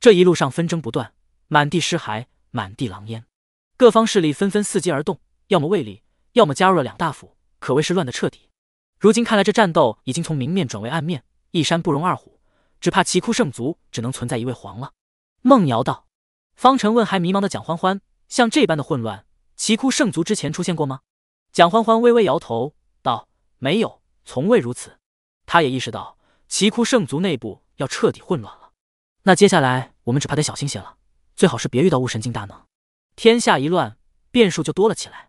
这一路上纷争不断，满地尸骸，满地狼烟，各方势力纷纷伺机而动，要么卫立，要么加入了两大府，可谓是乱得彻底。如今看来，这战斗已经从明面转为暗面。一山不容二虎，只怕奇窟圣族只能存在一位皇了。梦瑶道。方辰问还迷茫的蒋欢欢：“像这般的混乱，奇窟圣族之前出现过吗？”蒋欢欢微微摇头道：“没有，从未如此。”他也意识到奇窟圣族内部要彻底混乱了。那接下来。我们只怕得小心些了，最好是别遇到雾神境大能。天下一乱，变数就多了起来，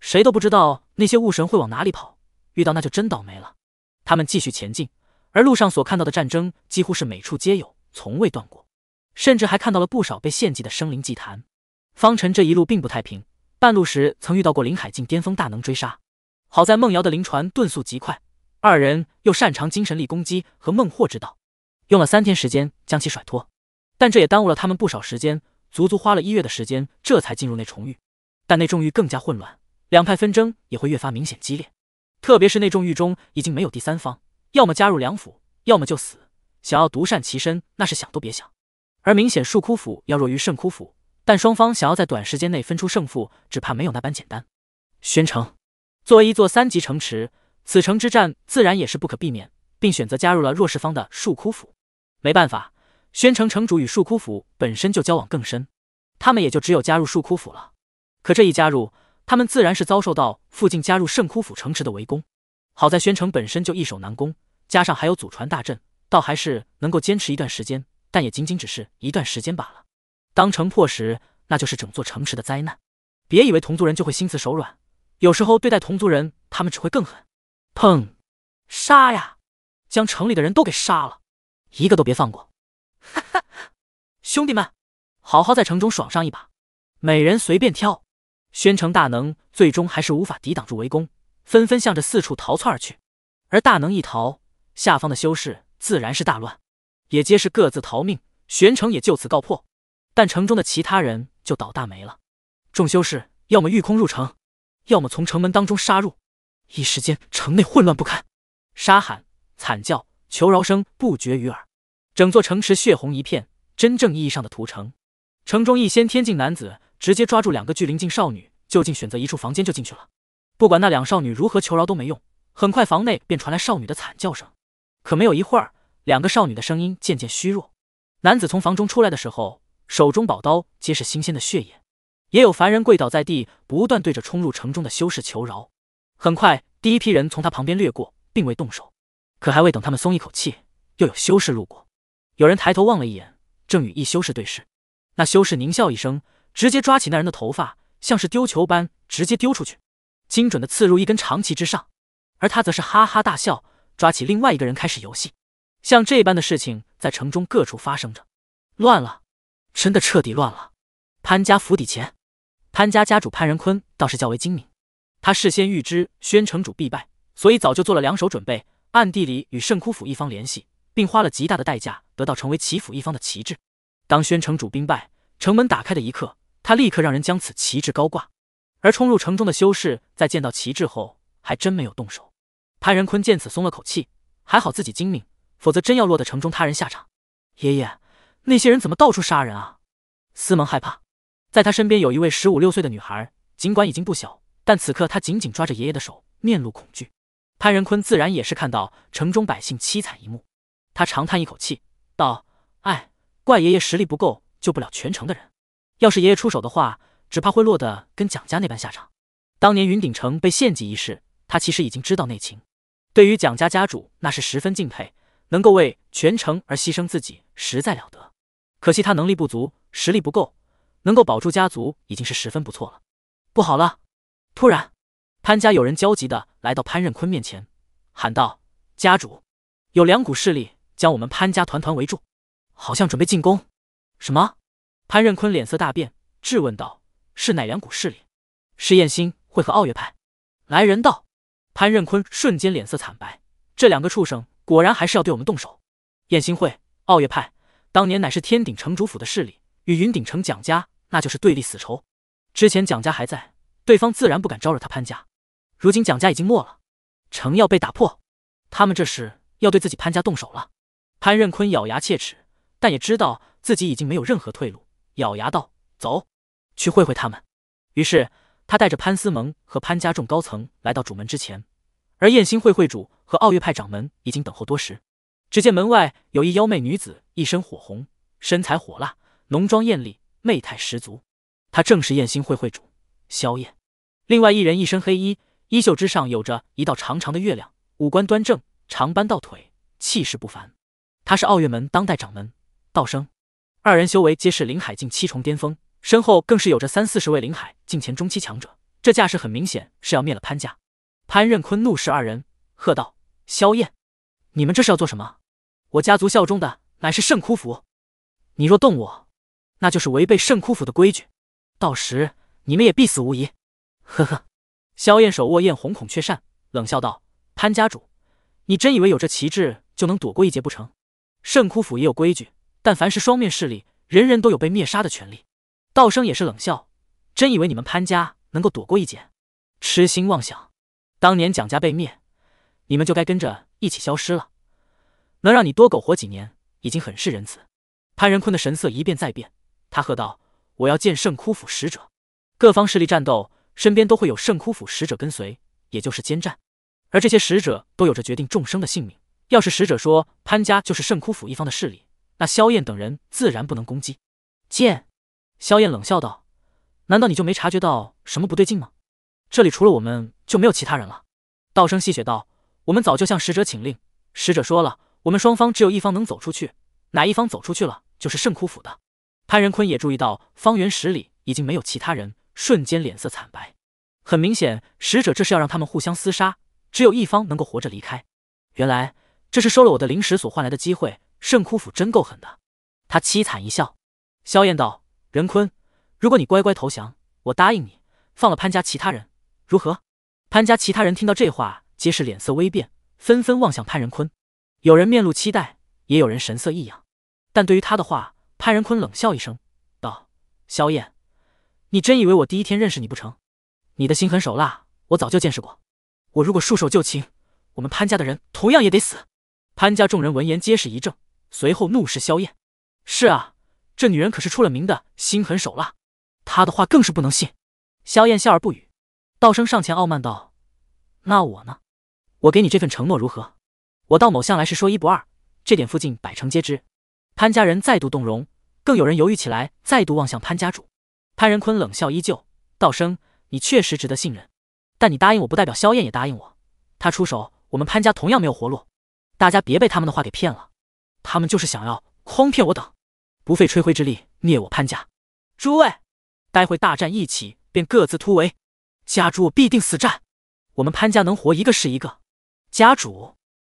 谁都不知道那些雾神会往哪里跑，遇到那就真倒霉了。他们继续前进，而路上所看到的战争几乎是每处皆有，从未断过，甚至还看到了不少被献祭的生灵祭坛。方辰这一路并不太平，半路时曾遇到过林海境巅峰大能追杀，好在梦瑶的灵船遁速极快，二人又擅长精神力攻击和孟获之道，用了三天时间将其甩脱。但这也耽误了他们不少时间，足足花了一月的时间，这才进入内重域。但内重域更加混乱，两派纷争也会越发明显激烈。特别是内重域中已经没有第三方，要么加入梁府，要么就死。想要独善其身，那是想都别想。而明显树枯府要弱于圣枯府，但双方想要在短时间内分出胜负，只怕没有那般简单。宣城作为一座三级城池，此城之战自然也是不可避免，并选择加入了弱势方的树枯府。没办法。宣城城主与树枯府本身就交往更深，他们也就只有加入树枯府了。可这一加入，他们自然是遭受到附近加入圣枯府城池的围攻。好在宣城本身就易守难攻，加上还有祖传大阵，倒还是能够坚持一段时间。但也仅仅只是一段时间罢了。当城破时，那就是整座城池的灾难。别以为同族人就会心慈手软，有时候对待同族人，他们只会更狠。砰！杀呀！将城里的人都给杀了，一个都别放过！哈哈，兄弟们，好好在城中爽上一把，每人随便挑。宣城大能最终还是无法抵挡住围攻，纷纷向着四处逃窜而去。而大能一逃，下方的修士自然是大乱，也皆是各自逃命。玄城也就此告破，但城中的其他人就倒大霉了。众修士要么御空入城，要么从城门当中杀入，一时间城内混乱不堪，杀喊、惨叫、求饶声不绝于耳。整座城池血红一片，真正意义上的屠城。城中一仙天境男子直接抓住两个聚灵境少女，就近选择一处房间就进去了。不管那两少女如何求饶都没用。很快，房内便传来少女的惨叫声。可没有一会儿，两个少女的声音渐渐虚弱。男子从房中出来的时候，手中宝刀皆是新鲜的血液。也有凡人跪倒在地，不断对着冲入城中的修士求饶。很快，第一批人从他旁边掠过，并未动手。可还未等他们松一口气，又有修士路过。有人抬头望了一眼，正与一修士对视。那修士狞笑一声，直接抓起那人的头发，像是丢球般直接丢出去，精准的刺入一根长旗之上。而他则是哈哈大笑，抓起另外一个人开始游戏。像这般的事情在城中各处发生着，乱了，真的彻底乱了。潘家府邸前，潘家家主潘仁坤倒是较为精明，他事先预知宣城主必败，所以早就做了两手准备，暗地里与圣窟府一方联系。并花了极大的代价得到成为齐府一方的旗帜。当宣城主兵败，城门打开的一刻，他立刻让人将此旗帜高挂。而冲入城中的修士在见到旗帜后，还真没有动手。潘仁坤见此松了口气，还好自己精明，否则真要落得城中他人下场。爷爷，那些人怎么到处杀人啊？司蒙害怕，在他身边有一位十五六岁的女孩，尽管已经不小，但此刻她紧紧抓着爷爷的手，面露恐惧。潘仁坤自然也是看到城中百姓凄惨一幕。他长叹一口气，道：“哎，怪爷爷实力不够，救不了全城的人。要是爷爷出手的话，只怕会落得跟蒋家那般下场。当年云顶城被献祭一事，他其实已经知道内情。对于蒋家家主，那是十分敬佩，能够为全城而牺牲自己，实在了得。可惜他能力不足，实力不够，能够保住家族已经是十分不错了。不好了！”突然，潘家有人焦急的来到潘仁坤面前，喊道：“家主，有两股势力。”将我们潘家团团围住，好像准备进攻。什么？潘仁坤脸色大变，质问道：“是哪两股势力？”是燕兴会和奥月派。来人道。潘仁坤瞬间脸色惨白。这两个畜生果然还是要对我们动手。燕兴会、奥月派，当年乃是天鼎城主府的势力，与云鼎城蒋家那就是对立死仇。之前蒋家还在，对方自然不敢招惹他潘家。如今蒋家已经没了，城要被打破，他们这是要对自己潘家动手了。潘仁坤咬牙切齿，但也知道自己已经没有任何退路，咬牙道：“走，去会会他们。”于是他带着潘思蒙和潘家众高层来到主门之前，而燕心会会主和奥月派掌门已经等候多时。只见门外有一妖媚女子，一身火红，身材火辣，浓妆艳丽，媚态十足。她正是燕心会会主萧燕。另外一人一身黑衣，衣袖之上有着一道长长的月亮，五官端正，长斑到腿，气势不凡。他是奥月门当代掌门道生，二人修为皆是灵海境七重巅峰，身后更是有着三四十位灵海境前中期强者。这架势很明显是要灭了潘家。潘仁坤怒视二人，喝道：“萧燕，你们这是要做什么？我家族效忠的乃是圣窟府，你若动我，那就是违背圣窟府的规矩，到时你们也必死无疑。”呵呵，萧燕手握艳红孔雀扇，冷笑道：“潘家主，你真以为有这旗帜就能躲过一劫不成？”圣窟府也有规矩，但凡是双面势力，人人都有被灭杀的权利。道生也是冷笑，真以为你们潘家能够躲过一劫？痴心妄想！当年蒋家被灭，你们就该跟着一起消失了。能让你多苟活几年，已经很是仁慈。潘仁坤的神色一变再变，他喝道：“我要见圣窟府使者。各方势力战斗，身边都会有圣窟府使者跟随，也就是监战。而这些使者都有着决定众生的性命。”要是使者说潘家就是圣窟府一方的势力，那萧燕等人自然不能攻击。见萧燕冷笑道：“难道你就没察觉到什么不对劲吗？这里除了我们就没有其他人了。”道生戏谑道：“我们早就向使者请令，使者说了，我们双方只有一方能走出去，哪一方走出去了就是圣窟府的。”潘仁坤也注意到，方圆十里已经没有其他人，瞬间脸色惨白。很明显，使者这是要让他们互相厮杀，只有一方能够活着离开。原来。这是收了我的灵石所换来的机会，圣窟府真够狠的。他凄惨一笑。萧燕道：“任坤，如果你乖乖投降，我答应你放了潘家其他人，如何？”潘家其他人听到这话，皆是脸色微变，纷纷望向潘仁坤。有人面露期待，也有人神色异样。但对于他的话，潘仁坤冷笑一声，道：“萧燕，你真以为我第一天认识你不成？你的心狠手辣，我早就见识过。我如果束手就擒，我们潘家的人同样也得死。”潘家众人闻言皆是一怔，随后怒视萧燕。是啊，这女人可是出了名的心狠手辣，她的话更是不能信。萧燕笑而不语。道生上前傲慢道：“那我呢？我给你这份承诺如何？我道某向来是说一不二，这点附近百城皆知。”潘家人再度动容，更有人犹豫起来，再度望向潘家主。潘仁坤冷笑依旧：“道生，你确实值得信任，但你答应我不代表萧燕也答应我。他出手，我们潘家同样没有活路。”大家别被他们的话给骗了，他们就是想要诓骗我等，不费吹灰之力灭我潘家。诸位，待会大战一起便各自突围。家主，我必定死战。我们潘家能活一个是一个。家主，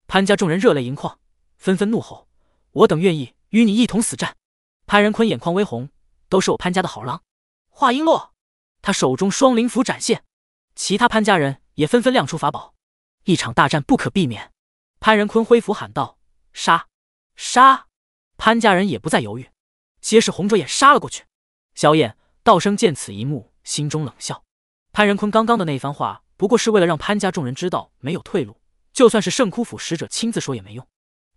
潘家众人热泪盈眶，纷纷怒吼：“我等愿意与你一同死战！”潘仁坤眼眶微红，都是我潘家的好狼。话音落，他手中双灵符展现，其他潘家人也纷纷亮出法宝，一场大战不可避免。潘仁坤挥斧喊道：“杀，杀！”潘家人也不再犹豫，皆是红着眼杀了过去。萧炎、道生见此一幕，心中冷笑。潘仁坤刚刚的那一番话，不过是为了让潘家众人知道没有退路，就算是圣窟府使者亲自说也没用。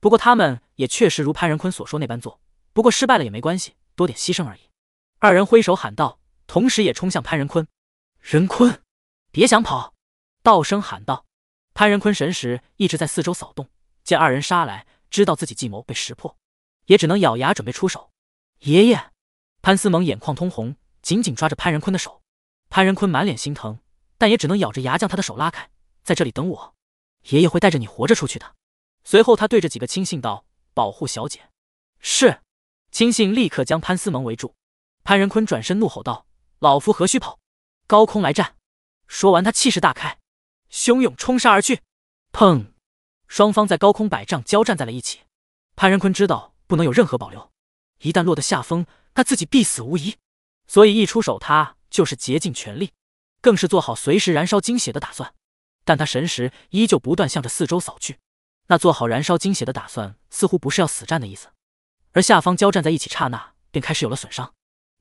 不过他们也确实如潘仁坤所说那般做，不过失败了也没关系，多点牺牲而已。二人挥手喊道，同时也冲向潘仁坤。仁坤，别想跑！道生喊道。潘仁坤神识一直在四周扫动，见二人杀来，知道自己计谋被识破，也只能咬牙准备出手。爷爷，潘思蒙眼眶通红，紧紧抓着潘仁坤的手。潘仁坤满脸心疼，但也只能咬着牙将他的手拉开，在这里等我，爷爷会带着你活着出去的。随后他对着几个亲信道：“保护小姐。”是，亲信立刻将潘思蒙围住。潘仁坤转身怒吼道：“老夫何须跑？高空来战！”说完，他气势大开。汹涌冲杀而去，砰！双方在高空百丈交战在了一起。潘仁坤知道不能有任何保留，一旦落得下风，他自己必死无疑。所以一出手，他就是竭尽全力，更是做好随时燃烧精血的打算。但他神识依旧不断向着四周扫去，那做好燃烧精血的打算，似乎不是要死战的意思。而下方交战在一起，刹那便开始有了损伤。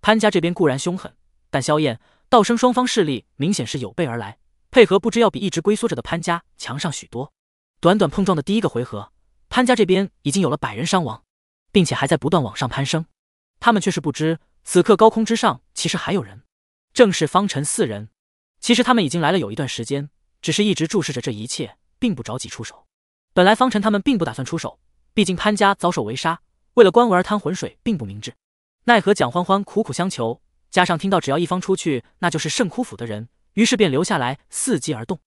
潘家这边固然凶狠，但萧燕、道生双方势力明显是有备而来。配合不知要比一直龟缩着的潘家强上许多。短短碰撞的第一个回合，潘家这边已经有了百人伤亡，并且还在不断往上攀升。他们却是不知，此刻高空之上其实还有人，正是方辰四人。其实他们已经来了有一段时间，只是一直注视着这一切，并不着急出手。本来方辰他们并不打算出手，毕竟潘家遭受围杀，为了官玩而贪浑水并不明智。奈何蒋欢欢苦苦相求，加上听到只要一方出去，那就是圣窟府的人。于是便留下来伺机而动。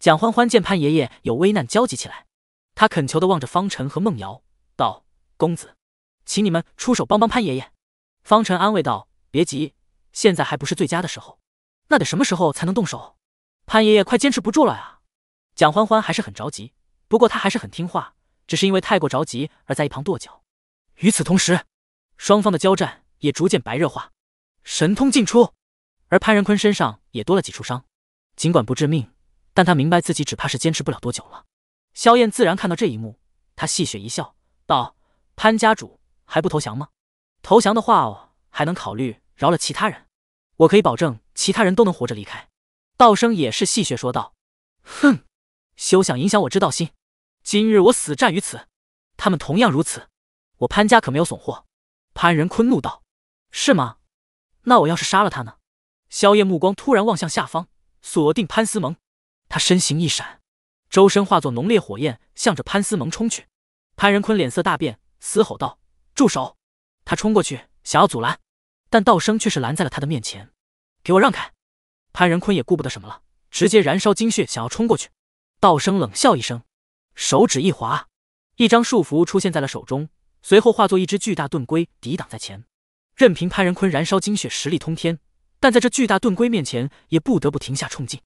蒋欢欢见潘爷爷有危难，焦急起来，他恳求地望着方辰和孟瑶，道：“公子，请你们出手帮帮潘爷爷。”方辰安慰道：“别急，现在还不是最佳的时候。那得什么时候才能动手？潘爷爷快坚持不住了呀！”蒋欢欢还是很着急，不过他还是很听话，只是因为太过着急而在一旁跺脚。与此同时，双方的交战也逐渐白热化，神通尽出。而潘仁坤身上也多了几处伤，尽管不致命，但他明白自己只怕是坚持不了多久了。萧燕自然看到这一幕，她戏谑一笑，道：“潘家主还不投降吗？投降的话，哦，还能考虑饶了其他人。我可以保证，其他人都能活着离开。”道生也是戏谑说道：“哼，休想影响我之道心。今日我死战于此，他们同样如此。我潘家可没有怂货。”潘仁坤怒道：“是吗？那我要是杀了他呢？”萧夜目光突然望向下方，锁定潘思蒙。他身形一闪，周身化作浓烈火焰，向着潘思蒙冲去。潘仁坤脸色大变，嘶吼道：“住手！”他冲过去想要阻拦，但道生却是拦在了他的面前：“给我让开！”潘仁坤也顾不得什么了，直接燃烧精血想要冲过去。道生冷笑一声，手指一划，一张束缚出现在了手中，随后化作一只巨大盾龟抵挡在前，任凭潘仁坤燃烧精血，实力通天。但在这巨大盾龟面前，也不得不停下冲劲。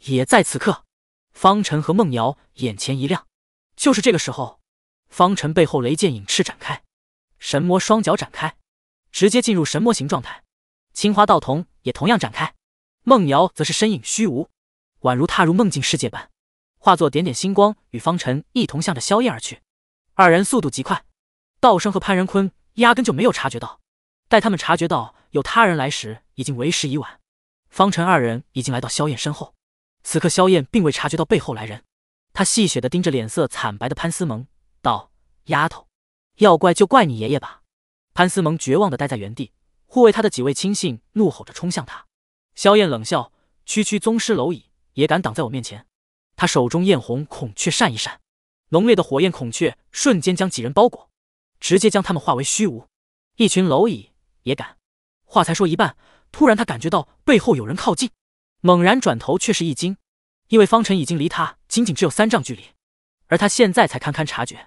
也在此刻，方辰和孟瑶眼前一亮，就是这个时候，方辰背后雷剑影翅展开，神魔双脚展开，直接进入神魔形状态。青花道童也同样展开，孟瑶则是身影虚无，宛如踏入梦境世界般，化作点点星光，与方辰一同向着萧夜而去。二人速度极快，道生和潘仁坤压根就没有察觉到。待他们察觉到。有他人来时，已经为时已晚。方辰二人已经来到萧燕身后，此刻萧燕并未察觉到背后来人，他戏谑的盯着脸色惨白的潘思萌道：“丫头，要怪就怪你爷爷吧。”潘思萌绝望的呆在原地，护卫他的几位亲信怒吼着冲向他。萧燕冷笑：“区区宗师蝼蚁，也敢挡在我面前？”他手中艳红孔雀扇一扇，浓烈的火焰孔雀瞬间将几人包裹，直接将他们化为虚无。一群蝼蚁也敢！话才说一半，突然他感觉到背后有人靠近，猛然转头却是一惊，因为方辰已经离他仅仅只有三丈距离，而他现在才堪堪察觉。